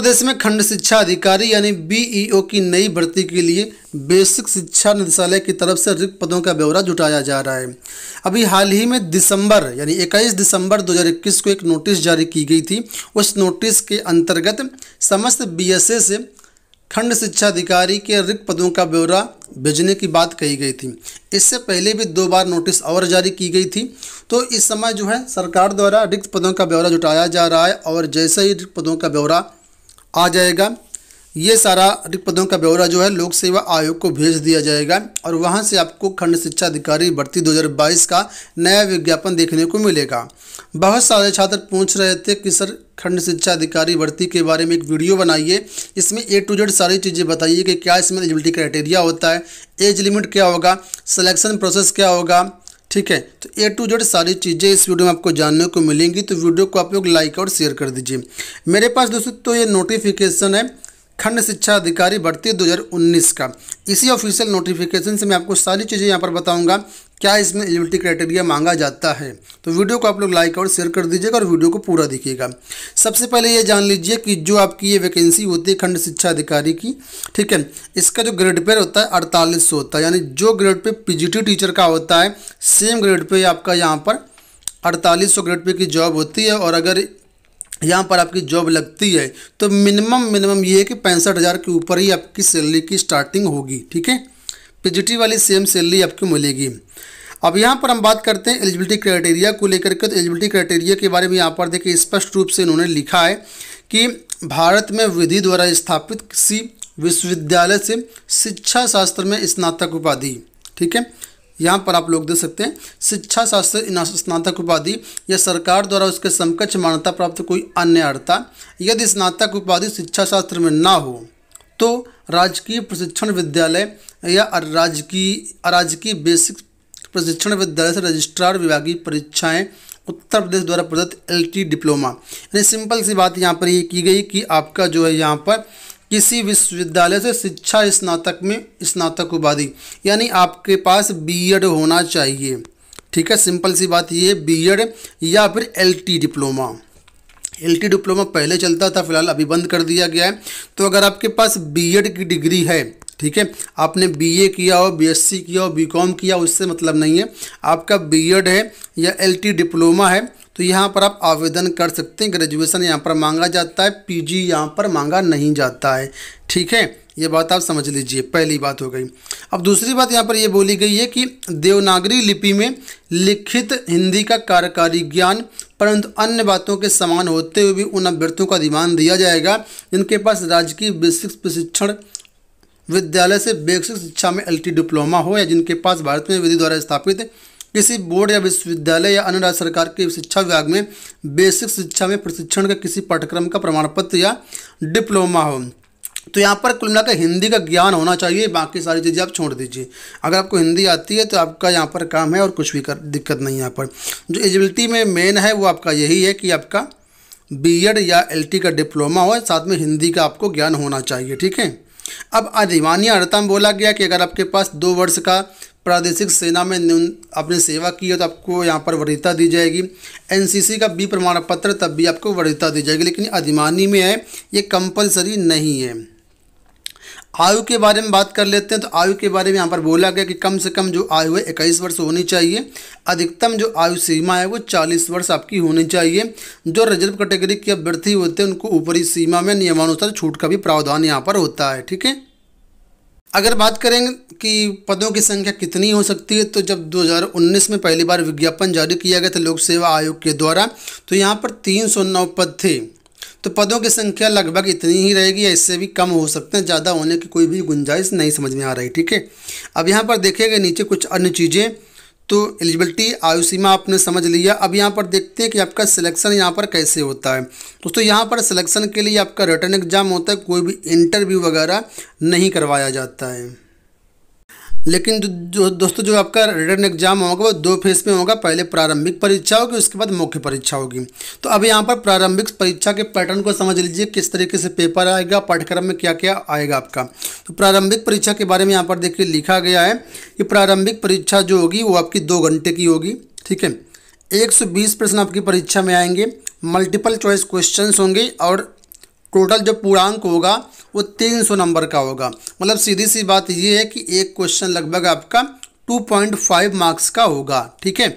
प्रदेश में खंड शिक्षा अधिकारी यानी बीईओ e की नई भर्ती के लिए बेसिक शिक्षा निदेशालय की तरफ से रिक्त पदों का ब्यौरा जुटाया जा रहा है अभी हाल ही में दिसंबर यानी 21 दिसंबर 2021 को एक नोटिस जारी की गई थी उस नोटिस के अंतर्गत समस्त बीएसए से खंड शिक्षा अधिकारी के रिक्त पदों का ब्यौरा भेजने की बात कही गई थी इससे पहले भी दो बार नोटिस और जारी की गई थी तो इस समय जो है सरकार द्वारा रिक्त पदों का ब्यौरा जुटाया जा रहा है और जैसे ही रिक्त पदों का ब्यौरा आ जाएगा ये सारा रिक्त पदों का ब्यौरा जो है लोक सेवा आयोग को भेज दिया जाएगा और वहाँ से आपको खंड शिक्षा अधिकारी भर्ती 2022 का नया विज्ञापन देखने को मिलेगा बहुत सारे छात्र पूछ रहे थे कि सर खंड शिक्षा अधिकारी भर्ती के बारे में एक वीडियो बनाइए इसमें ए टू जेड सारी चीज़ें बताइए कि क्या इसमें एलिजिबिलिटी क्राइटेरिया होता है एज लिमिट क्या होगा सलेक्शन प्रोसेस क्या होगा ठीक है तो ए टू जेड सारी चीज़ें इस वीडियो में आपको जानने को मिलेंगी तो वीडियो को आप लोग लाइक और शेयर कर दीजिए मेरे पास दोस्तों तो ये नोटिफिकेशन है खंड शिक्षा अधिकारी भर्ती 2019 का इसी ऑफिशियल नोटिफिकेशन से मैं आपको सारी चीज़ें यहाँ पर बताऊंगा क्या इसमें एलिजिबिलिटी क्राइटेरिया मांगा जाता है तो वीडियो को आप लोग लाइक और शेयर कर दीजिएगा और वीडियो को पूरा देखिएगा सबसे पहले ये जान लीजिए कि जो आपकी ये वैकेंसी होती है खंड शिक्षा अधिकारी की ठीक है इसका जो ग्रेड पेयर होता है अड़तालीस सौ होता है यानी जो ग्रेड पे पी टीचर का होता है सेम ग्रेड पे आपका यहाँ पर अड़तालीस सौ ग्रेड पे की जॉब होती है और अगर यहाँ पर आपकी जॉब लगती है तो मिनिमम मिनिमम ये है कि पैंसठ हज़ार के ऊपर ही आपकी सैलरी की स्टार्टिंग होगी ठीक है पीजीटी वाली सेम सैलरी आपको मिलेगी अब यहाँ पर हम बात करते हैं एलिजिबिलिटी क्राइटेरिया को लेकर के तो एलिजिबिलिटी क्राइटेरिया के बारे में यहाँ पर देखिए स्पष्ट रूप से इन्होंने लिखा है कि भारत में विधि द्वारा स्थापित किसी विश्वविद्यालय से शिक्षा शास्त्र में स्नातक उपाधि ठीक है यहाँ पर आप लोग देख सकते हैं शिक्षा शास्त्र स्नातक उपाधि या सरकार द्वारा उसके समकक्ष मान्यता प्राप्त कोई अन्य अर्था यदि स्नातक उपाधि शिक्षा शास्त्र में ना हो तो राजकीय प्रशिक्षण विद्यालय या राजकीय अराजकीय बेसिक प्रशिक्षण विद्यालय से रजिस्ट्रार विभागीय परीक्षाएं उत्तर प्रदेश द्वारा प्रदत्त एलटी डिप्लोमा यानी सिंपल सी बात यहाँ पर ये की गई कि आपका जो है यहाँ पर किसी विश्वविद्यालय से शिक्षा स्नातक में स्नातक उपाधि यानी आपके पास बी होना चाहिए ठीक है सिंपल सी बात ये बी या फिर एल डिप्लोमा एल डिप्लोमा पहले चलता था फिलहाल अभी बंद कर दिया गया है तो अगर आपके पास बी की डिग्री है ठीक है आपने बीए किया हो बीएससी किया हो बीकॉम किया उससे मतलब नहीं है आपका बीएड है या एलटी डिप्लोमा है तो यहाँ पर आप आवेदन कर सकते हैं ग्रेजुएशन यहाँ पर मांगा जाता है पीजी यहाँ पर मांगा नहीं जाता है ठीक है ये बात आप समझ लीजिए पहली बात हो गई अब दूसरी बात यहाँ पर यह बोली गई है कि देवनागरी लिपि में लिखित हिंदी का कार्यकारी ज्ञान परंतु अन्य बातों के समान होते हुए भी उन अभ्यर्थियों का अधिमान दिया जाएगा जिनके पास राजकीय बेसिक प्रशिक्षण विद्यालय से बेसिक शिक्षा में एल डिप्लोमा हो या जिनके पास भारत में विधि द्वारा स्थापित किसी बोर्ड या विश्वविद्यालय या अन्य राज्य सरकार के शिक्षा विभाग में बेसिक शिक्षा में प्रशिक्षण का किसी पाठ्यक्रम का प्रमाण पत्र या डिप्लोमा हो तो यहाँ पर कुल मिलाकर हिंदी का ज्ञान होना चाहिए बाकी सारी चीज़ें आप छोड़ दीजिए अगर आपको हिंदी आती है तो आपका यहाँ पर काम है और कुछ भी कर दिक्कत नहीं है यहाँ पर जो एजिबिलिटी में मेन है वो आपका यही है कि आपका बीएड या एलटी का डिप्लोमा हो साथ में हिंदी का आपको ज्ञान होना चाहिए ठीक है अब अधिमानी अर्थम बोला गया कि अगर आपके पास दो वर्ष का प्रादेशिक सेना में आपने सेवा की है तो आपको यहाँ पर वरीयता दी जाएगी एनसीसी का बी प्रमाण पत्र तब भी आपको वरीयता दी जाएगी लेकिन अधिमानी में है ये कंपलसरी नहीं है आयु के बारे में बात कर लेते हैं तो आयु के बारे में यहाँ पर बोला गया कि कम से कम जो आयु है इक्कीस वर्ष होनी चाहिए अधिकतम जो आयु सीमा है वो चालीस वर्ष आपकी होनी चाहिए जो रिजर्व कैटेगरी के अभ्यर्थी होते हैं उनको ऊपरी सीमा में नियमानुसार छूट का भी प्रावधान यहाँ पर होता है ठीक है अगर बात करें कि पदों की संख्या कितनी हो सकती है तो जब 2019 में पहली बार विज्ञापन जारी किया गया था लोक सेवा आयोग के द्वारा तो यहाँ पर 309 पद थे तो पदों की संख्या लगभग इतनी ही रहेगी या इससे भी कम हो सकते हैं ज़्यादा होने की कोई भी गुंजाइश नहीं समझ में आ रही ठीक है अब यहाँ पर देखेंगे नीचे कुछ अन्य चीज़ें तो एलिजिबिलिटी आयु सीमा आपने समझ लिया अब यहाँ पर देखते हैं कि आपका सिलेक्शन यहाँ पर कैसे होता है दोस्तों यहाँ पर सिलेक्शन के लिए आपका रिटर्न एग्जाम होता है कोई भी इंटरव्यू वगैरह नहीं करवाया जाता है लेकिन जो दोस्तों जो आपका रिटर्न एग्जाम होगा वो दो फेज में होगा पहले प्रारंभिक परीक्षा होगी उसके बाद मुख्य परीक्षा होगी तो अब यहाँ पर प्रारंभिक परीक्षा के पैटर्न को समझ लीजिए किस तरीके से पेपर आएगा पाठ्यक्रम में क्या क्या आएगा आपका तो प्रारंभिक परीक्षा के बारे में यहाँ पर देखिए लिखा गया है कि प्रारंभिक परीक्षा जो होगी वो आपकी दो घंटे की होगी ठीक है एक प्रश्न आपकी परीक्षा में आएंगे मल्टीपल चॉइस क्वेश्चन होंगे और टोटल जो पूर्णांक होगा वो तीन सौ नंबर का होगा मतलब सीधी सी बात ये है कि एक क्वेश्चन लगभग आपका टू पॉइंट फाइव मार्क्स का होगा ठीक है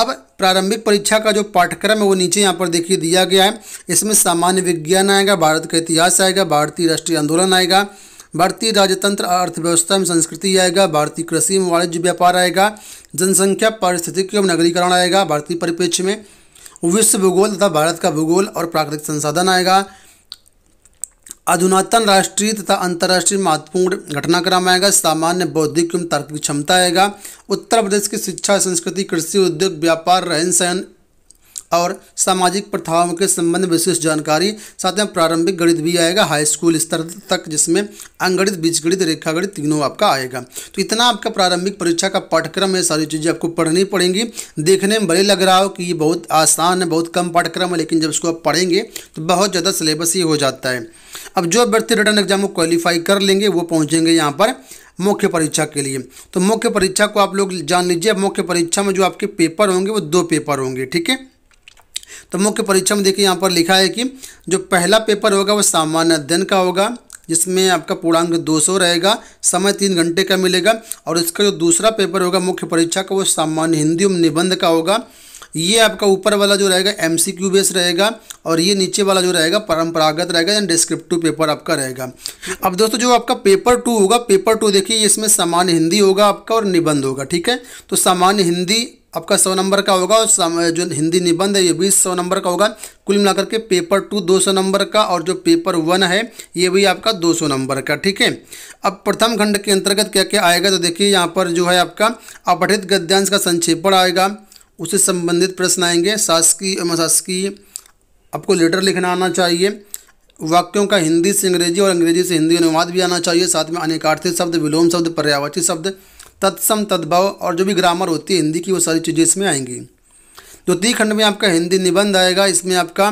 अब प्रारंभिक परीक्षा का जो पाठ्यक्रम है वो नीचे यहाँ पर देखिए दिया गया है इसमें सामान्य विज्ञान आएगा भारत का इतिहास आएगा भारतीय राष्ट्रीय आंदोलन आएगा भारतीय राजतंत्र अर्थव्यवस्था में संस्कृति आएगा भारतीय कृषि में वाणिज्य व्यापार आएगा जनसंख्या परिस्थितिकी एवं नगरीकरण आएगा भारतीय परिप्रेक्ष्य में विश्व भूगोल तथा भारत का भूगोल और प्राकृतिक संसाधन आएगा अधुनातन राष्ट्रीय तथा अंतर्राष्ट्रीय महत्वपूर्ण घटनाक्रम आएगा सामान्य बौद्धिक एवं तार्किक क्षमता आएगा उत्तर प्रदेश की शिक्षा संस्कृति कृषि उद्योग व्यापार रहन सहन और सामाजिक प्रथाओं के संबंध में विशेष जानकारी साथ में प्रारंभिक गणित भी आएगा हाई स्कूल स्तर तक जिसमें अंगणित बीजगणित रेखागणित तीनों आपका आएगा तो इतना आपका प्रारंभिक परीक्षा का पाठ्यक्रम है सारी चीज़ें आपको पढ़नी पड़ेंगी देखने में भले लग रहा हो कि ये बहुत आसान है बहुत कम पाठ्यक्रम है लेकिन जब इसको आप पढ़ेंगे तो बहुत ज़्यादा सिलेबस ये हो जाता है अब जो अभ्यर्थी रिटर्न एग्जाम को क्वालिफाई कर लेंगे वो पहुँचेंगे यहाँ पर मुख्य परीक्षा के लिए तो मुख्य परीक्षा को आप लोग जान लीजिए मुख्य परीक्षा में जो आपके पेपर होंगे वो दो पेपर होंगे ठीक है तो मुख्य परीक्षा में देखिए यहाँ पर लिखा है कि जो पहला पेपर होगा वो सामान्य अध्ययन का होगा जिसमें आपका पूर्णांक 200 रहेगा समय तीन घंटे का मिलेगा और इसका जो दूसरा पेपर होगा मुख्य परीक्षा का वो सामान्य हिंदी एवं निबंध का होगा ये आपका ऊपर वाला जो रहेगा एम सी क्यू बेस रहेगा और ये नीचे वाला जो रहेगा परंपरागत रहेगा यानी डिस्क्रिप्टिव पेपर आपका रहेगा अब दोस्तों जो आपका पेपर टू होगा पेपर टू देखिए इसमें सामान्य हिंदी होगा आपका और निबंध होगा ठीक है तो सामान्य हिंदी आपका सौ नंबर का होगा और जो हिंदी निबंध है ये भी सौ नंबर का होगा कुल मिलाकर के पेपर टू दो सौ नंबर का और जो पेपर वन है ये भी आपका दो सौ नंबर का ठीक है अब प्रथम खंड के अंतर्गत क्या क्या आएगा तो देखिए यहाँ पर जो है आपका अपठित गद्यांश का संक्षेपण आएगा उससे संबंधित प्रश्न आएंगे शासकीय एवं शासकीय आपको लेटर लिखना आना चाहिए वाक्यों का हिंदी से अंग्रेजी और अंग्रेजी से हिंदी अनुवाद भी आना चाहिए साथ में अनेकार्थी शब्द विलोम शब्द पर्यावाची शब्द तत्सम तद्भव और जो भी ग्रामर होती है हिंदी की वो सारी चीज़ें इसमें आएंगी द्वितीय खंड में आपका हिंदी निबंध आएगा इसमें आपका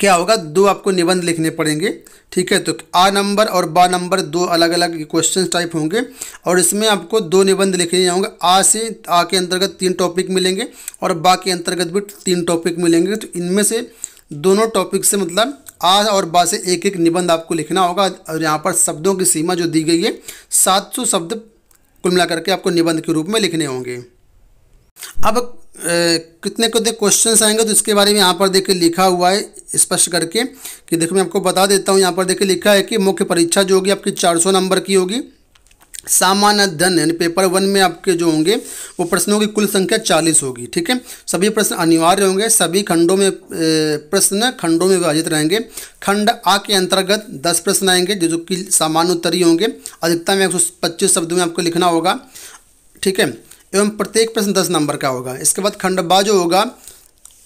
क्या होगा दो आपको निबंध लिखने पड़ेंगे ठीक है तो आ नंबर और बा नंबर दो अलग अलग क्वेश्चन टाइप होंगे और इसमें आपको दो निबंध लिखने होंगे आ से आ के अंतर्गत तीन टॉपिक मिलेंगे और बा के अंतर्गत भी तीन टॉपिक मिलेंगे तो इनमें से दोनों टॉपिक से मतलब आ और बा से एक एक निबंध आपको लिखना होगा और यहाँ पर शब्दों की सीमा जो दी गई है सात सौ शब्द कुल मिलाकर के आपको निबंध के रूप में लिखने होंगे अब कितने कितने क्वेश्चन आएंगे तो इसके बारे में यहाँ पर देखिए लिखा हुआ है स्पष्ट करके कि देखो मैं आपको बता देता हूँ यहाँ पर देखिए लिखा है कि मुख्य परीक्षा जो होगी आपकी 400 नंबर की होगी सामान्य अध्ययन यानी पेपर वन में आपके जो होंगे वो प्रश्नों की कुल संख्या चालीस होगी ठीक है सभी प्रश्न अनिवार्य होंगे सभी खंडों में प्रश्न खंडों में विभाजित रहेंगे खंड आ के अंतर्गत दस प्रश्न आएंगे जो जो कि सामान्य उत्तरी होंगे अधिकतम एक सौ पच्चीस शब्दों में आपको लिखना होगा ठीक है एवं प्रत्येक प्रश्न दस नंबर का होगा इसके बाद खंड बा जो होगा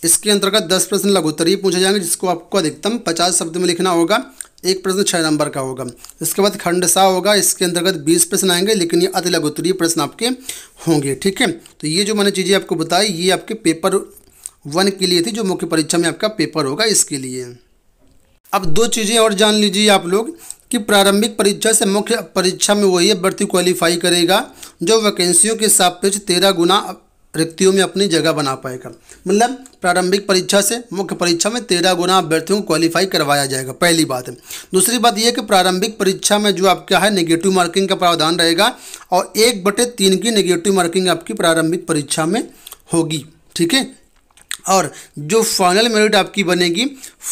इसके अंतर्गत दस प्रश्न लघुत्तरी पूछे जाएंगे जिसको आपको अधिकतम पचास शब्द में लिखना होगा एक प्रश्न छः नंबर का होगा इसके बाद खंड सा होगा इसके अंतर्गत बीस प्रश्न आएंगे लेकिन ये अति लघुतरीय प्रश्न आपके होंगे ठीक है तो ये जो मैंने चीज़ें आपको बताई ये आपके पेपर वन के लिए थी जो मुख्य परीक्षा में आपका पेपर होगा इसके लिए अब दो चीज़ें और जान लीजिए आप लोग कि प्रारंभिक परीक्षा से मुख्य परीक्षा में वही अभ्यर्थी क्वालिफाई करेगा जो वैकेंसियों के सापेक्ष तेरह गुना रिक्तियों में अपनी जगह बना पाएगा मतलब प्रारंभिक परीक्षा से मुख्य परीक्षा में तेरह गुना अभ्यर्थियों को क्वालिफाई करवाया जाएगा पहली बात है दूसरी बात यह कि प्रारंभिक परीक्षा में जो आपका है नेगेटिव मार्किंग का प्रावधान रहेगा और एक बटे तीन की नेगेटिव मार्किंग आपकी प्रारंभिक परीक्षा में होगी ठीक है और जो फाइनल मेरिट आपकी बनेगी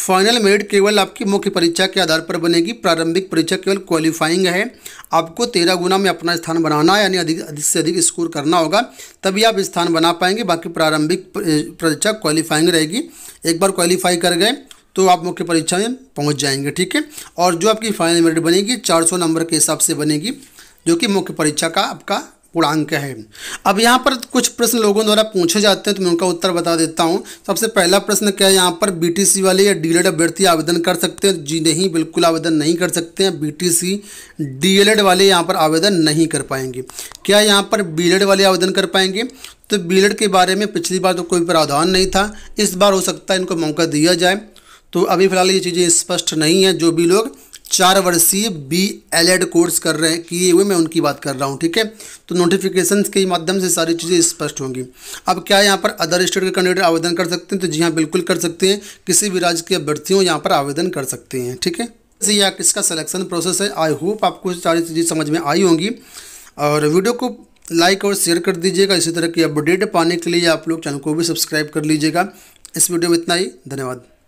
फाइनल मेरिट केवल आपकी मुख्य परीक्षा के आधार पर बनेगी प्रारंभिक परीक्षा केवल क्वालिफाइंग है आपको तेरह गुना में अपना स्थान बनाना यानी अधिक अधिक से अधिक स्कोर करना होगा तभी आप स्थान बना पाएंगे बाकी प्रारंभिक परीक्षा क्वालिफाइंग रहेगी एक बार क्वालिफाई कर गए तो आप मुख्य परीक्षा में पहुँच जाएंगे ठीक है और जो आपकी फाइनल मेरिट बनेगी चार नंबर के हिसाब से बनेगी जो कि मुख्य परीक्षा का आपका पूर्णांक है अब यहाँ पर कुछ प्रश्न लोगों द्वारा पूछे जाते हैं तो मैं उनका उत्तर बता देता हूँ सबसे पहला प्रश्न क्या है यहाँ पर बीटीसी वाले या डीएलएड e अभ्यर्थी आवेदन कर सकते हैं जी नहीं बिल्कुल आवेदन नहीं कर सकते हैं बीटीसी डीएलएड e वाले यहाँ पर आवेदन नहीं कर पाएंगे क्या यहाँ पर बी e वाले आवेदन कर पाएंगे तो बी के बारे में पिछली बार तो कोई प्रावधान नहीं था इस बार हो सकता है इनको मौका दिया जाए तो अभी फिलहाल ये चीज़ें स्पष्ट नहीं है जो भी लोग चार वर्षीय बी एल एड कोर्स कर रहे हैं किए हुए मैं उनकी बात कर रहा हूँ ठीक है तो नोटिफिकेशन के माध्यम से सारी चीज़ें स्पष्ट होंगी अब क्या यहाँ पर अदर स्टेट के कैंडिडेट आवेदन कर सकते हैं तो जी हाँ बिल्कुल कर सकते हैं किसी भी राज्य के अभ्यर्थियों यहाँ पर आवेदन कर सकते हैं ठीक है से यह इसका प्रोसेस है आई होप आपको सारी चीज़ें समझ में आई होंगी और वीडियो को लाइक और शेयर कर दीजिएगा इसी तरह की अपडेट पाने के लिए आप लोग चैनल को भी सब्सक्राइब कर लीजिएगा इस वीडियो में इतना ही धन्यवाद